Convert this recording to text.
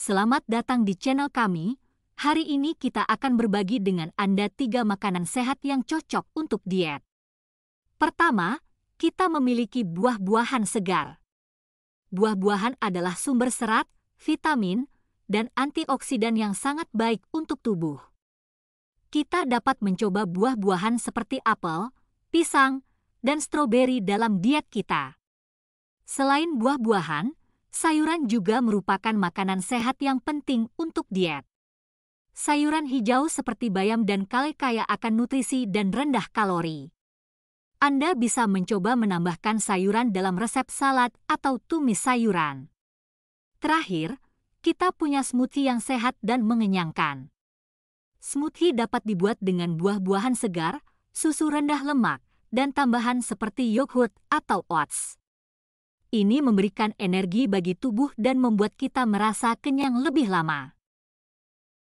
Selamat datang di channel kami. Hari ini kita akan berbagi dengan Anda tiga makanan sehat yang cocok untuk diet. Pertama, kita memiliki buah-buahan segar. Buah-buahan adalah sumber serat, vitamin, dan antioksidan yang sangat baik untuk tubuh. Kita dapat mencoba buah-buahan seperti apel, pisang, dan stroberi dalam diet kita. Selain buah-buahan, sayuran juga merupakan makanan sehat yang penting untuk diet. Sayuran hijau seperti bayam dan kale kaya akan nutrisi dan rendah kalori. Anda bisa mencoba menambahkan sayuran dalam resep salad atau tumis sayuran. Terakhir, kita punya smoothie yang sehat dan mengenyangkan. Smoothie dapat dibuat dengan buah-buahan segar, susu rendah lemak, dan tambahan seperti yogurt atau oats. Ini memberikan energi bagi tubuh dan membuat kita merasa kenyang lebih lama.